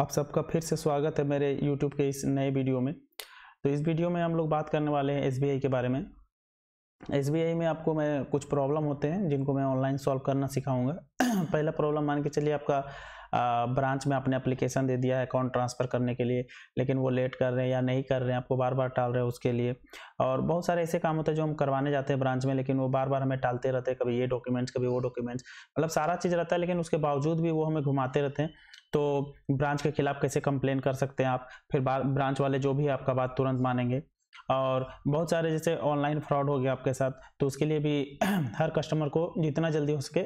आप सबका फिर से स्वागत है मेरे YouTube के इस नए वीडियो में तो इस वीडियो में हम लोग बात करने वाले हैं एस के बारे में एस में आपको मैं कुछ प्रॉब्लम होते हैं जिनको मैं ऑनलाइन सॉल्व करना सिखाऊंगा पहला प्रॉब्लम मान के चलिए आपका ब्रांच में आपने अप्लीकेशन दे दिया है अकाउंट ट्रांसफ़र करने के लिए लेकिन वो लेट कर रहे हैं या नहीं कर रहे हैं आपको बार बार टाल रहे हैं उसके लिए और बहुत सारे ऐसे काम होते हैं जो हम करवाने जाते हैं ब्रांच में लेकिन वो बार बार हमें टालते रहते हैं कभी ये डॉक्यूमेंट्स कभी वो डॉक्यूमेंट्स मतलब सारा चीज़ रहता है लेकिन उसके बावजूद भी वो हमें घुमाते रहते हैं तो ब्रांच के खिलाफ कैसे कंप्लेन कर सकते हैं आप फिर ब्रांच वाले जो भी आपका बात तुरंत मानेंगे और बहुत सारे जैसे ऑनलाइन फ्रॉड हो गया आपके साथ तो उसके लिए भी हर कस्टमर को जितना जल्दी हो सके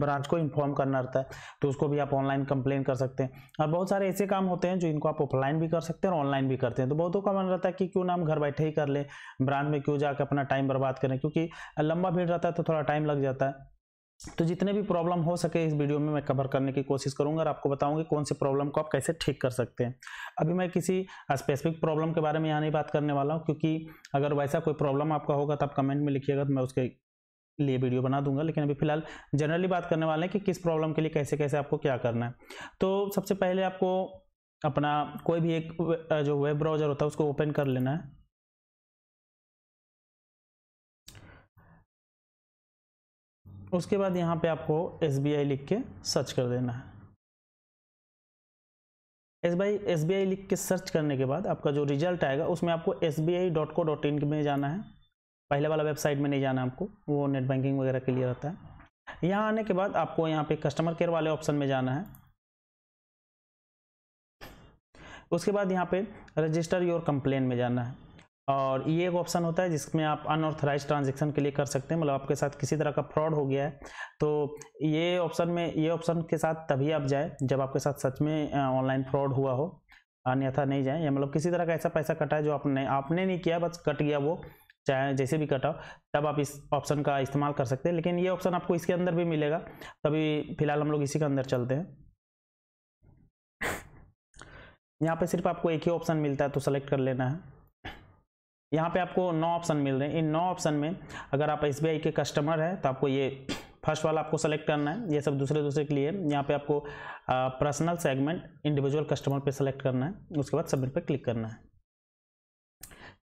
ब्रांच को इन्फॉर्म करना रहता है तो उसको भी आप ऑनलाइन कंप्लेन कर सकते हैं और बहुत सारे ऐसे काम होते हैं जो इनको आप ऑफलाइन भी कर सकते हैं और ऑनलाइन भी करते हैं तो बहुतों का मन रहता है कि क्यों ना हम घर बैठे ही कर लें ब्रांच में क्यों जाकर अपना टाइम बर्बाद करें क्योंकि लंबा भीड़ रहता है तो थोड़ा टाइम लग जाता है तो जितने भी प्रॉब्लम हो सके इस वीडियो में मैं कवर करने की कोशिश करूंगा और आपको बताऊंगी कौन से प्रॉब्लम को आप कैसे ठीक कर सकते हैं अभी मैं किसी स्पेसिफिक प्रॉब्लम के बारे में यहाँ नहीं बात करने वाला हूँ क्योंकि अगर वैसा कोई प्रॉब्लम आपका होगा तो आप कमेंट में लिखिएगा तो मैं उसके लिए वीडियो बना दूंगा लेकिन अभी फिलहाल जनरली बात करने वाले हैं कि किस प्रॉब्लम के लिए कैसे कैसे आपको क्या करना है तो सबसे पहले आपको अपना कोई भी एक जो वेब ब्राउज़र होता है उसको ओपन कर लेना है उसके बाद यहाँ पे आपको एस लिख के सर्च कर देना है एस बाई एस लिख के सर्च करने के बाद आपका जो रिजल्ट आएगा उसमें आपको एस में जाना है पहले वाला वेबसाइट में नहीं जाना आपको वो नेट बैंकिंग वगैरह के लिए रहता है यहाँ आने के बाद आपको यहाँ पे कस्टमर केयर वाले ऑप्शन में जाना है उसके बाद यहाँ पे रजिस्टर योर कंप्लेन में जाना है और ये एक ऑप्शन होता है जिसमें आप अनऑथराइज ट्रांजेक्शन के लिए कर सकते हैं मतलब आपके साथ किसी तरह का फ्रॉड हो गया है तो ये ऑप्शन में ये ऑप्शन के साथ तभी आप जाएँ जब आपके साथ सच में ऑनलाइन फ्रॉड हुआ हो अन्यथा नहीं जाएँ या मतलब किसी तरह का ऐसा पैसा कटा है जो आपने आपने नहीं किया बस कट गया वो चाहे जैसे भी कटाओ तब आप इस ऑप्शन का इस्तेमाल कर सकते हैं लेकिन ये ऑप्शन आपको इसके अंदर भी मिलेगा तभी फिलहाल हम लोग इसी के अंदर चलते हैं यहाँ पे सिर्फ आपको एक ही ऑप्शन मिलता है तो सेलेक्ट कर लेना है यहाँ पे आपको नौ ऑप्शन मिल रहे हैं इन नौ ऑप्शन में अगर आप एस के कस्टमर हैं तो आपको ये फर्स्ट वाला आपको सेलेक्ट करना है ये सब दूसरे दूसरे के लिए यहाँ पे आपको पर्सनल सेगमेंट इंडिविजुअल कस्टमर पे सेलेक्ट करना है उसके बाद सबमिट पे क्लिक करना है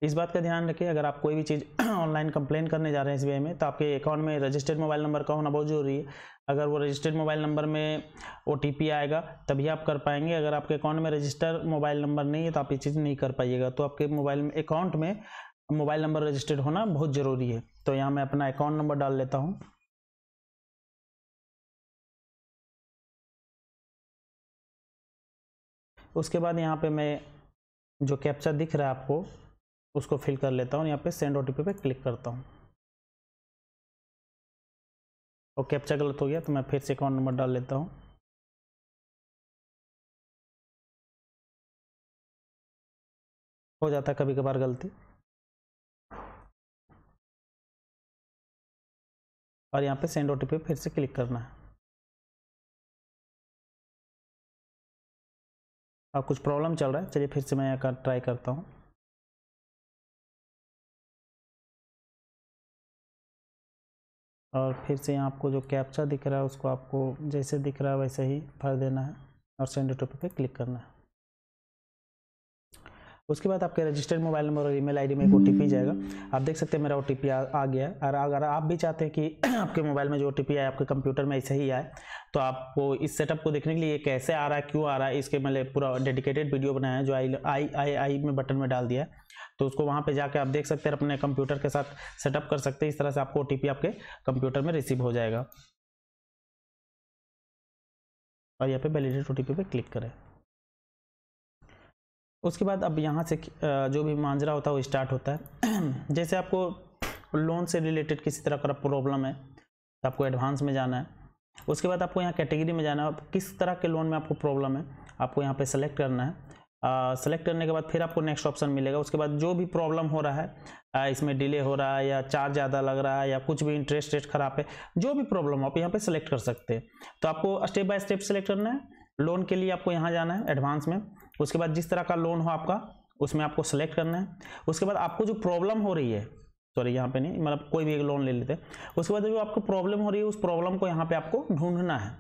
इस बात का ध्यान रखें अगर आप कोई भी चीज़ ऑनलाइन कंप्लेन करने जा रहे हैं एस में तो आपके अकाउंट में रजिस्टर्ड मोबाइल नंबर का होना बहुत जरूरी है अगर वो रजिस्टर्ड मोबाइल नंबर में ओ आएगा तभी आप कर पाएंगे अगर आपके अकाउंट में रजिस्टर मोबाइल नंबर नहीं है तो आप ये चीज़ नहीं कर पाइएगा तो आपके मोबाइल में अकाउंट में मोबाइल नंबर रजिस्टर्ड होना बहुत ज़रूरी है तो यहाँ मैं अपना अकाउंट नंबर डाल लेता हूँ उसके बाद यहाँ पे मैं जो कैप्चा दिख रहा है आपको उसको फिल कर लेता हूँ यहाँ पे सेंड ओ पे क्लिक करता हूँ और कैप्चा गलत हो गया तो मैं फिर से अकाउंट नंबर डाल लेता हूँ हो जाता है कभी कभार गलती और यहाँ पे सेंड ओ फिर से क्लिक करना है अब कुछ प्रॉब्लम चल रहा है चलिए फिर से मैं यहाँ का ट्राई करता हूँ और फिर से यहाँ आपको जो कैप्चा दिख रहा है उसको आपको जैसे दिख रहा है वैसे ही भर देना है और सेंड टॉपिक पे क्लिक करना है उसके बाद आपके रजिस्टर्ड मोबाइल नंबर और ईमेल आईडी में एक ओ जाएगा आप देख सकते हैं मेरा ओ आ, आ गया और अगर आप भी चाहते हैं कि आपके मोबाइल में जो ओ आए आपके कंप्यूटर में ऐसे ही आए तो आपको इस सेटअप को देखने के लिए कैसे आ रहा है क्यों आ रहा है इसके मैंने पूरा डेडिकेटेड वीडियो बनाया है जो आई आई आई आई में बटन में डाल दिया है तो उसको वहाँ पे जाके आप देख सकते हैं अपने कंप्यूटर के साथ सेटअप कर सकते हैं इस तरह से आपको ओ आपके कंप्यूटर में रिसीव हो जाएगा और यहाँ पे वैलिडेट ओ पे क्लिक करें उसके बाद अब यहाँ से जो भी मांजरा होता है वो स्टार्ट होता है जैसे आपको लोन से रिलेटेड किसी तरह का प्रॉब्लम है तो आपको एडवांस में जाना है उसके बाद आपको यहाँ कैटेगरी में जाना है किस तरह के लोन में आपको प्रॉब्लम है आपको यहाँ पे सेलेक्ट करना है सेलेक्ट करने के बाद फिर आपको नेक्स्ट ऑप्शन मिलेगा उसके बाद जो भी प्रॉब्लम हो रहा है आ, इसमें डिले हो रहा है या चार्ज ज़्यादा लग रहा है या कुछ भी इंटरेस्ट रेट ख़राब है जो भी प्रॉब्लम हो आप यहाँ पे सेलेक्ट कर सकते हैं तो आपको स्टेप बाय स्टेप सेलेक्ट करना है लोन के लिए आपको यहाँ जाना है एडवांस में उसके बाद जिस तरह का लोन हो आपका उसमें आपको सेलेक्ट करना है उसके बाद आपको जो प्रॉब्लम हो रही है सॉरी यहाँ पे नहीं मतलब कोई भी एक लोन ले लेते हैं उसके बाद जो आपको प्रॉब्लम हो रही है उस प्रॉब्लम को यहाँ पे आपको ढूंढना है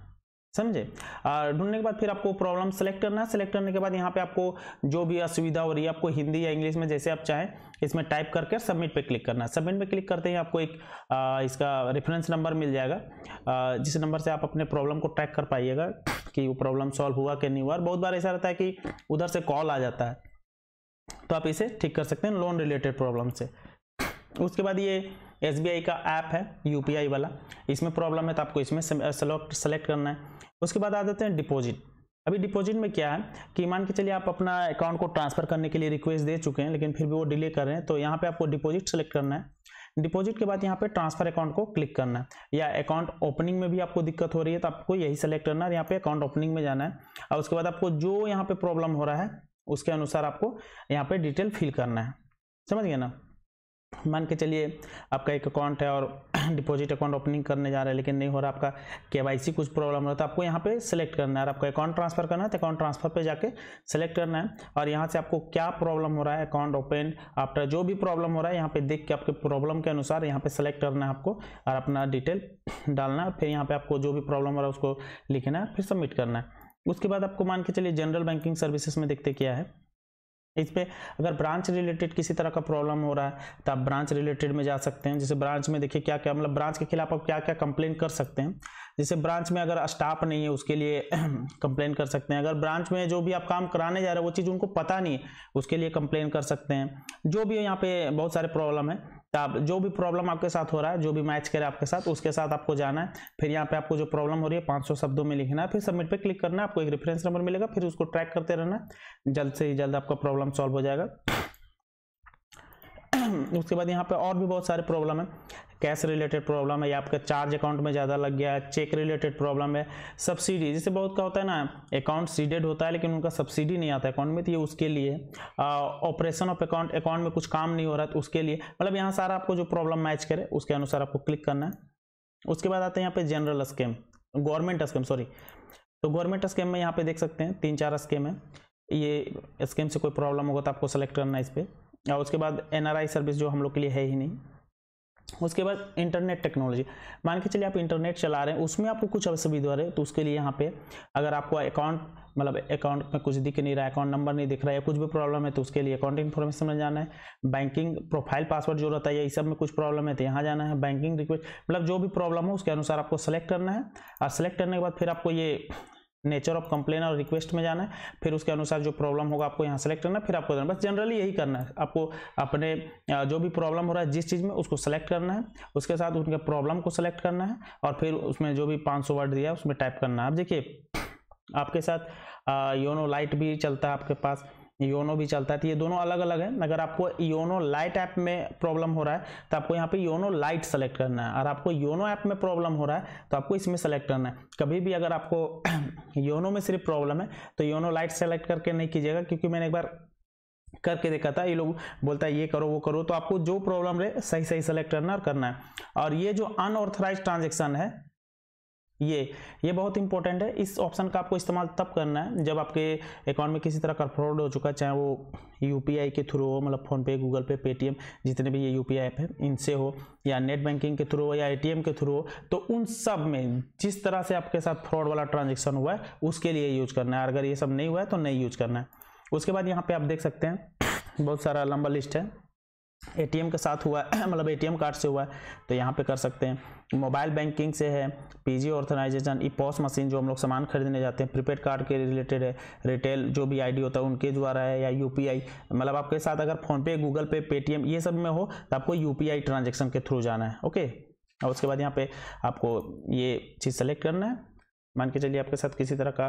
समझे ढूंढने के बाद फिर आपको प्रॉब्लम सेलेक्ट करना है सेलेक्ट करने के बाद यहाँ पे आपको जो भी असुविधा हो रही है आपको हिंदी या इंग्लिश में जैसे आप चाहें इसमें टाइप करके सबमिट पे क्लिक करना है सबमिट पे क्लिक करते ही आपको एक आ, इसका रेफरेंस नंबर मिल जाएगा आ, जिस नंबर से आप अपने प्रॉब्लम को ट्रैक कर पाइएगा कि वो प्रॉब्लम सॉल्व हुआ कि नहीं हुआ बहुत बार ऐसा रहता है कि उधर से कॉल आ जाता है तो आप इसे ठीक कर सकते हैं लोन रिलेटेड प्रॉब्लम से उसके बाद ये एस का ऐप है यू वाला इसमें प्रॉब्लम है तो आपको इसमें सेलेक्ट करना है उसके बाद आ जाते हैं डिपोजिट अभी डिपॉजिट में क्या है कि मान के चलिए आप अपना अकाउंट को ट्रांसफर करने के लिए रिक्वेस्ट दे चुके हैं लेकिन फिर भी वो डिले कर रहे हैं तो यहाँ पे आपको डिपॉजिट सेलेक्ट करना है डिपॉजिट के बाद यहाँ पे ट्रांसफर अकाउंट को क्लिक करना है या अकाउंट ओपनिंग में भी आपको दिक्कत हो रही है तो आपको यही सेलेक्ट करना है यहाँ पे अकाउंट ओपनिंग में जाना है और उसके बाद आपको जो यहाँ पे प्रॉब्लम हो रहा है उसके अनुसार आपको यहाँ पे डिटेल फिल करना है समझ गए ना मान के चलिए आपका एक अकाउंट है और डिपॉजिट अकाउंट ओपनिंग करने जा रहे हैं लेकिन नहीं हो रहा आपका के कुछ प्रॉब्लम रहा तो आपको यहाँ पे सेलेक्ट करना है और आपका अकाउंट ट्रांसफर करना है तो अकाउंट ट्रांसफर पे जाके सेलेक्ट करना है और यहाँ से आपको क्या प्रॉब्लम हो रहा है अकाउंट ओपन आफ्टर जो भी प्रॉब्लम हो रहा है यहाँ पे देख के आपके प्रॉब्लम के अनुसार यहाँ पे सेलेक्ट करना है आपको और अपना डिटेल डालना है फिर यहाँ पे आपको जो भी प्रॉब्लम हो रहा है उसको लिखना है फिर सबमिट करना है उसके बाद आपको मान के चलिए जनरल बैंकिंग सर्विसेज में देखते क्या है इस पर अगर ब्रांच रिलेटेड किसी तरह का प्रॉब्लम हो रहा है तो आप ब्रांच रिलेटेड में जा सकते हैं जैसे ब्रांच में देखिए क्या क्या मतलब ब्रांच के खिलाफ आप क्या क्या कंप्लेन कर सकते हैं जैसे ब्रांच में अगर स्टाफ नहीं है उसके लिए कंप्लेन कर सकते हैं अगर ब्रांच में जो भी आप काम कराने जा रहे हैं वो चीज़ उनको पता नहीं है उसके लिए कंप्लेन कर सकते हैं जो भी यहाँ पे बहुत सारे प्रॉब्लम है तो आप जो भी प्रॉब्लम आपके साथ हो रहा है जो भी मैच करे आपके साथ उसके साथ आपको जाना है फिर यहाँ पे आपको जो प्रॉब्लम हो रही है 500 शब्दों में लिखना है फिर सबमिट पे क्लिक करना है आपको एक रेफरेंस नंबर मिलेगा फिर उसको ट्रैक करते रहना जल्द से जल्द आपका प्रॉब्लम सॉल्व हो जाएगा उसके बाद यहाँ पे और भी बहुत सारे प्रॉब्लम है कैश रिलेटेड प्रॉब्लम है या आपका चार्ज अकाउंट में ज़्यादा लग गया है चेक रिलेटेड प्रॉब्लम है सब्सिडी जैसे बहुत का होता है ना अकाउंट सीडेड होता है लेकिन उनका सब्सिडी नहीं आता अकाउंट में तो ये उसके लिए ऑपरेशन ऑफ अकाउंट अकाउंट में कुछ काम नहीं हो रहा तो उसके लिए मतलब यहाँ सारा आपको जो प्रॉब्लम मैच करे उसके अनुसार आपको क्लिक करना है उसके बाद आते हैं यहाँ पे general scheme government scheme sorry तो गवर्नमेंट स्कीम में यहाँ पे देख सकते हैं तीन चार स्कीम है ये स्कीम से कोई प्रॉब्लम होगा तो आपको सेलेक्ट करना है इस पर और उसके बाद एनआरआई सर्विस जो हम लोग के लिए है ही नहीं उसके बाद इंटरनेट टेक्नोलॉजी मान के चलिए आप इंटरनेट चला रहे हैं उसमें आपको कुछ असुविधा रहे तो उसके लिए यहाँ पे अगर आपको अकाउंट मतलब अकाउंट में कुछ दिख नहीं रहा है अकाउंट नंबर नहीं दिख रहा है कुछ भी प्रॉब्लम है तो उसके लिए अकाउंट इन्फॉर्मेशन में जाना है बैंकिंग प्रोफाइल पासवर्ड जो रहता है ये सब में कुछ प्रॉब्लम है तो यहाँ जाना है बैंकिंग रिक्वेस्ट मतलब जो भी प्रॉब्लम हो उसके अनुसार आपको सेलेक्ट करना है और सेलेक्ट करने के बाद फिर आपको ये नेचर ऑफ कंप्लेन और रिक्वेस्ट में जाना है फिर उसके अनुसार जो प्रॉब्लम होगा आपको यहाँ सेलेक्ट करना है फिर आपको बस जनरली यही करना है आपको अपने जो भी प्रॉब्लम हो रहा है जिस चीज़ में उसको सेलेक्ट करना है उसके साथ उनके प्रॉब्लम को सेलेक्ट करना है और फिर उसमें जो भी पाँच वर्ड दिया है उसमें टाइप करना है आप देखिए आपके साथ योनो लाइट भी चलता है आपके पास योनो भी चलता है तो ये दोनों अलग अलग हैं अगर आपको योनो लाइट ऐप में प्रॉब्लम हो रहा है तो आपको यहाँ पे योनो लाइट सेलेक्ट करना है और आपको योनो ऐप में प्रॉब्लम हो रहा है तो आपको इसमें सेलेक्ट करना है कभी भी अगर आपको योनो में सिर्फ प्रॉब्लम है तो योनो लाइट सेलेक्ट करके नहीं कीजिएगा क्योंकि मैंने एक बार करके देखा था ये लोग बोलता है ये करो वो करो तो आपको जो प्रॉब्लम रहे सही सही सेलेक्ट करना और करना है और ये जो अनऑथराइज ट्रांजेक्शन है ये ये बहुत इंपॉर्टेंट है इस ऑप्शन का आपको इस्तेमाल तब करना है जब आपके अकाउंट में किसी तरह का फ्रॉड हो चुका है चाहे वो यू के थ्रू हो मतलब फ़ोनपे गूगल पे पेटीएम जितने भी ये यू ऐप है इनसे हो या नेट बैंकिंग के थ्रू हो या ए के थ्रू हो तो उन सब में जिस तरह से आपके साथ फ्रॉड वाला ट्रांजेक्शन हुआ है उसके लिए यूज़ करना है अगर ये सब नहीं हुआ है तो नहीं यूज़ करना है उसके बाद यहाँ पर आप देख सकते हैं बहुत सारा लंबा लिस्ट है एटीएम के साथ हुआ है मतलब एटीएम कार्ड से हुआ है तो यहाँ पे कर सकते हैं मोबाइल बैंकिंग से है PG authorisation e POS machine जो हम लोग सामान खरीदने जाते हैं प्रीपेड कार्ड के रिलेटेड है रिटेल जो भी आईडी होता है उनके द्वारा है या यूपीआई मतलब आपके साथ अगर फ़ोनपे गूगल पे पेटीएम ये सब में हो तो आपको यू पी ट्रांजेक्शन के थ्रू जाना है ओके और उसके बाद यहाँ पे आपको ये चीज़ सेलेक्ट करना है मान के चलिए आपके साथ किसी तरह का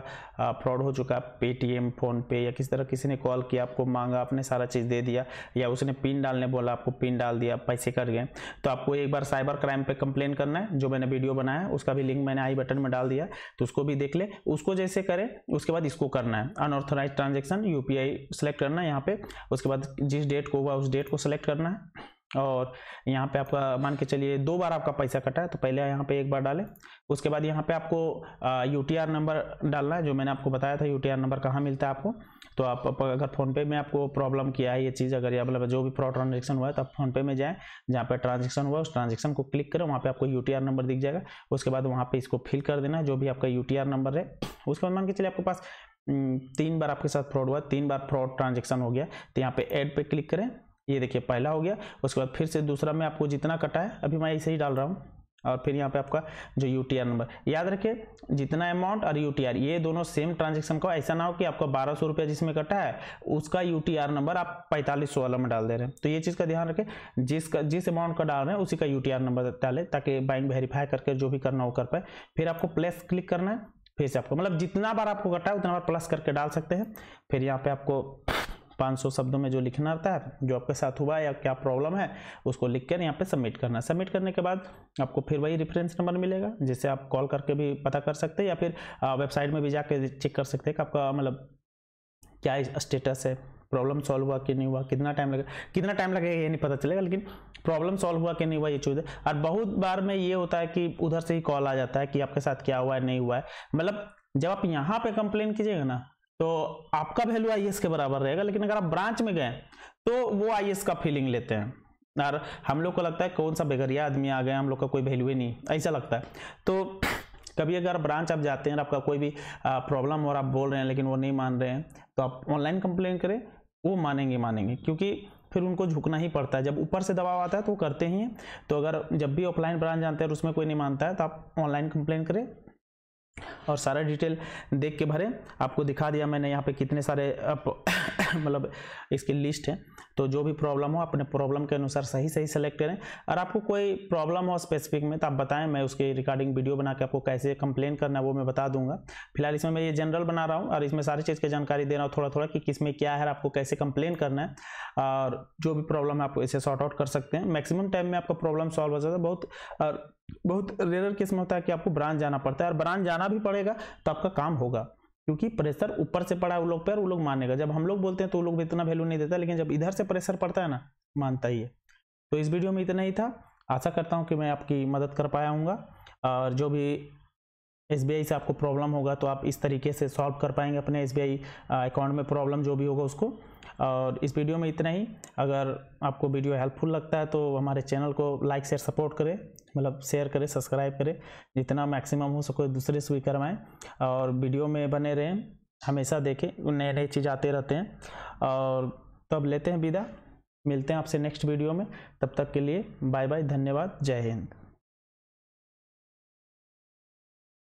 फ्रॉड हो चुका है पेटीएम फ़ोनपे या किसी तरह किसी ने कॉल किया आपको मांगा आपने सारा चीज़ दे दिया या उसने पिन डालने बोला आपको पिन डाल दिया पैसे कर गए तो आपको एक बार साइबर क्राइम पे कंप्लेन करना है जो मैंने वीडियो बनाया उसका भी लिंक मैंने आई बटन में डाल दिया तो उसको भी देख ले उसको जैसे करें उसके बाद इसको करना है अनऑर्थोराइज ट्रांजेक्शन यू सेलेक्ट करना है यहाँ पर उसके बाद जिस डेट को हुआ उस डेट को सेलेक्ट करना है और यहाँ पे आप मान के चलिए दो बार आपका पैसा कटा है तो पहले यहाँ पे एक बार डालें उसके बाद यहाँ पे आपको यू टी आर नंबर डालना है जो मैंने आपको बताया था यू टी आर नंबर कहाँ मिलता है आपको तो आप अगर फ़ोनपे में आपको प्रॉब्लम किया है ये चीज़ अगर या मतलब जो भी फ्रॉड ट्रांजेक्शन हुआ है तो आप फ़ोनपे में जाएँ जहाँ पर ट्रांजेक्शन हुआ उस ट्रांजेक्शन को क्लिक करें वहाँ पर आपको यू टी आर नंबर दिख जाएगा उसके बाद वहाँ पर इसको फिल कर देना जो भी आपका यू टी आर नंबर है उसके बाद मान के चलिए आपके पास तीन बार आपके साथ फ्रॉड हुआ तीन बार फ्रॉड ट्रांजेक्शन हो गया तो यहाँ पर एड पर क्लिक करें ये देखिए पहला हो गया उसके बाद फिर से दूसरा में आपको जितना कटा है अभी मैं ऐसे ही डाल रहा हूँ और फिर यहाँ पे आपका जो यू नंबर याद रखिए जितना अमाउंट और यू ये दोनों सेम ट्रांजेक्शन का ऐसा ना हो कि आपका बारह सौ रुपया जिसमें कटा है उसका यू नंबर आप पैंतालीस सौ वाला में डाल दे रहे हैं तो ये चीज़ का ध्यान रखें जिसका जिस अमाउंट का डाल रहे हैं उसी का यू नंबर डालें ताकि बैंक वेरीफाई करके जो भी करना हो कर पाए फिर आपको प्लस क्लिक करना है फिर से आपको मतलब जितना बार आपको कटा है उतना बार प्लस करके डाल सकते हैं फिर यहाँ पर आपको 500 शब्दों में जो लिखना आता है जो आपके साथ हुआ है या क्या प्रॉब्लम है उसको लिख कर यहाँ पे सबमिट करना है सबमिट करने के बाद आपको फिर वही रेफरेंस नंबर मिलेगा जिससे आप कॉल करके भी पता कर सकते हैं या फिर वेबसाइट में भी जाके चेक कर सकते हैं कि आपका मतलब क्या स्टेटस है प्रॉब्लम सॉल्व हुआ कि नहीं हुआ कितना टाइम लगेगा कितना टाइम लगेगा ये नहीं पता चलेगा लेकिन प्रॉब्लम सॉल्व हुआ कि नहीं हुआ ये चीज़ है और बहुत बार में ये होता है कि उधर से ही कॉल आ जाता है कि आपके साथ क्या हुआ है नहीं हुआ है मतलब जब आप यहाँ पे कंप्लेन कीजिएगा ना तो आपका वैल्यू आई के बराबर रहेगा लेकिन अगर आप ब्रांच में गए तो वो आई का फीलिंग लेते हैं और हम लोग को लगता है कौन सा बेगरिया आदमी आ गया हम लोग का कोई वैल्यू ही नहीं ऐसा लगता है तो कभी अगर ब्रांच आप जाते हैं और आपका कोई भी प्रॉब्लम और आप बोल रहे हैं लेकिन वो नहीं मान रहे हैं तो आप ऑनलाइन कंप्लेन करें वो मानेंगे मानेंगे क्योंकि फिर उनको झुकना ही पड़ता है जब ऊपर से दबाव आता है तो वो करते ही हैं तो अगर जब भी ऑफलाइन ब्रांच जानते हैं और उसमें कोई नहीं मानता है तो आप ऑनलाइन कंप्लेन करें और सारा डिटेल देख के भरें आपको दिखा दिया मैंने यहाँ पे कितने सारे आप मतलब इसकी लिस्ट है तो जो भी प्रॉब्लम हो अपने प्रॉब्लम के अनुसार सही सही सेलेक्ट करें और आपको कोई प्रॉब्लम हो स्पेसिफिक में तो आप बताएं मैं उसके रिगार्डिंग वीडियो बना के आपको कैसे कंप्लेन करना है वो मैं बता दूंगा फिलहाल इसमें मैं ये जनरल बना रहा हूँ और इसमें सारी चीज़ की जानकारी दे रहा हूँ थोड़ा थोड़ा कि किस में क्या है आपको कैसे कंप्लेन करना है और जो भी प्रॉब्लम है आप इसे सॉर्ट आउट कर सकते हैं मैक्सिमम टाइम में आपका प्रॉब्लम सॉल्व हो जाता है बहुत बहुत रेयर केस में होता है कि आपको ब्रांच जाना पड़ता है और ब्रांच जाना भी पड़ेगा तो आपका काम होगा क्योंकि प्रेशर ऊपर से पड़ा वो लोग पर वो लोग मानेगा जब हम लोग बोलते हैं तो वो लोग भी इतना वैल्यू नहीं देता लेकिन जब इधर से प्रेशर पड़ता है ना मानता ही है तो इस वीडियो में इतना ही था आशा करता हूँ कि मैं आपकी मदद कर पाया हूँ और जो भी एस से आपको प्रॉब्लम होगा तो आप इस तरीके से सॉल्व कर पाएंगे अपने एस अकाउंट में प्रॉब्लम जो भी होगा उसको और इस वीडियो में इतना ही अगर आपको वीडियो हेल्पफुल लगता है तो हमारे चैनल को लाइक शेयर सपोर्ट करें मतलब शेयर करें सब्सक्राइब करें जितना मैक्सिमम हो सको दूसरे से भी करवाएँ और वीडियो में बने रहें हमेशा देखें नए नए चीज़ आते रहते हैं और तब लेते हैं विदा मिलते हैं आपसे नेक्स्ट वीडियो में तब तक के लिए बाय बाय धन्यवाद जय हिंद